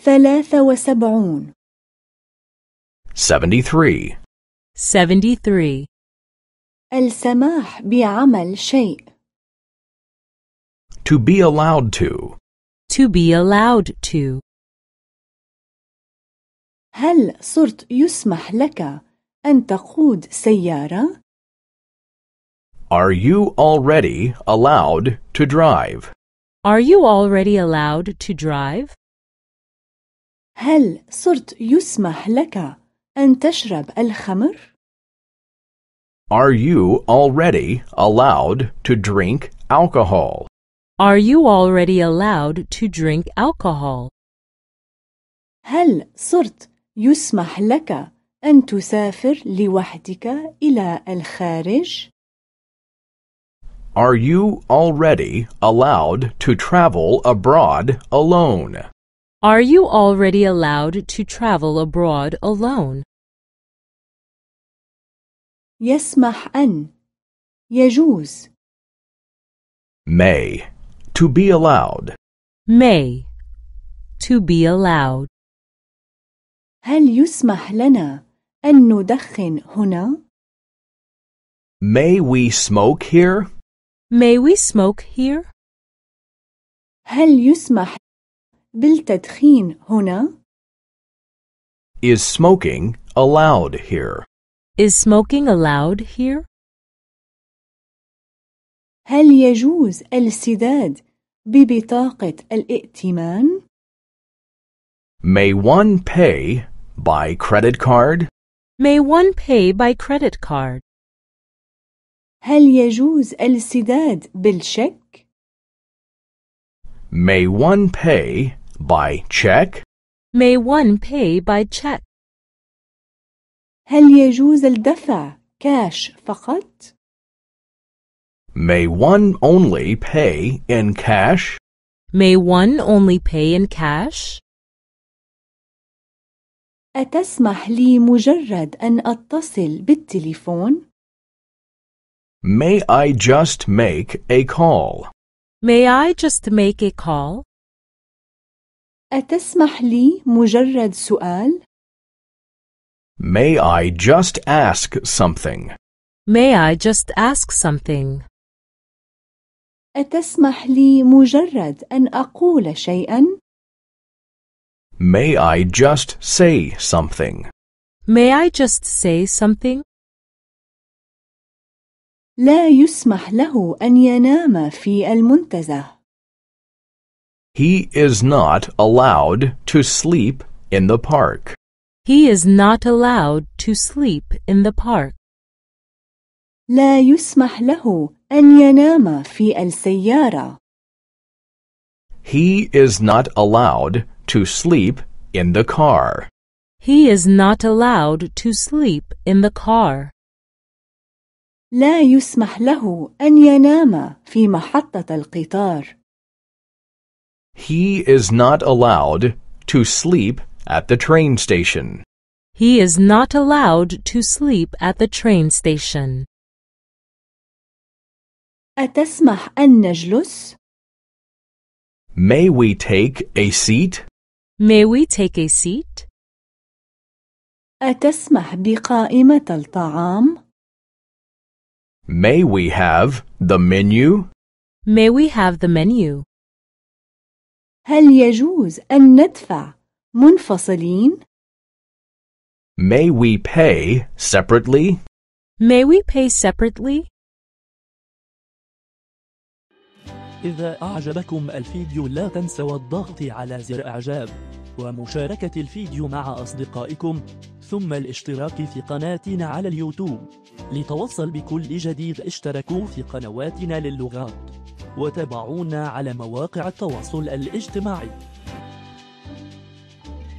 ثلاثة وسبعون 73. 73. السماح بعمل شيء To be allowed to. To be allowed to. هل صرت يسمح لك أن تقود سيارة؟ Are you already allowed to drive? Are you already allowed to drive? هل صرت يسمح لك أن تشرب الخمر؟ Are you already allowed to drink alcohol? Are you already allowed to drink alcohol? هل صرت يسمح لك أن تسافر لوحدك إلى الخارج؟ Are you already allowed to travel abroad alone? Are you already allowed to travel abroad alone? يسمح أن يجوز May to be allowed May to be allowed هل يسمح لنا أن ندخن هنا؟ May we smoke here? May we smoke here? هل يسمح بالتدخين هنا؟ Is smoking allowed here? Is smoking allowed here? هل يجوز السداد ببطاقة الائتمان؟ May one pay by credit card? May one pay by credit card? هل يجوز السداد بالشيك? May one pay by check? May one pay by check? هل يجوز الدفع كاش فقط؟ May one only pay in cash? May one only pay in cash? أتسمح لي مجرد أن أتصل بالتليفون؟ May I just make a call? May I just make a call? أتسمح لي مجرد سؤال؟ May I just ask something? May I just ask something? أتسمح لي مجرد أن أقول شيئا؟ May I just say something? May I just say something? لا يسمح له أن ينام في المنتزه. He is not allowed to sleep in the park. He is not allowed to sleep in the park. لا يسمح له أن ينام في السيارة. He is not allowed to sleep in the car. He is not allowed to sleep in the car. لا يسمح له أن ينام في محطة القطار. He is not allowed to sleep at the train station. He is not allowed to sleep at the train station. أتسمح أن نجلس؟ May we take a seat? May we take a seat? أتسمح بقائمة الطعام؟ May we have the menu? May we have the menu? هل يجوز أن ندفع منفصلين؟ May we pay separately? May we pay separately? إذا أعجبكم الفيديو لا تنسوا الضغط على زر إعجاب ومشاركة الفيديو مع أصدقائكم ثم الاشتراك في قناتنا على اليوتيوب لتوصل بكل جديد اشتركوا في قنواتنا للغات وتابعونا على مواقع التواصل الاجتماعي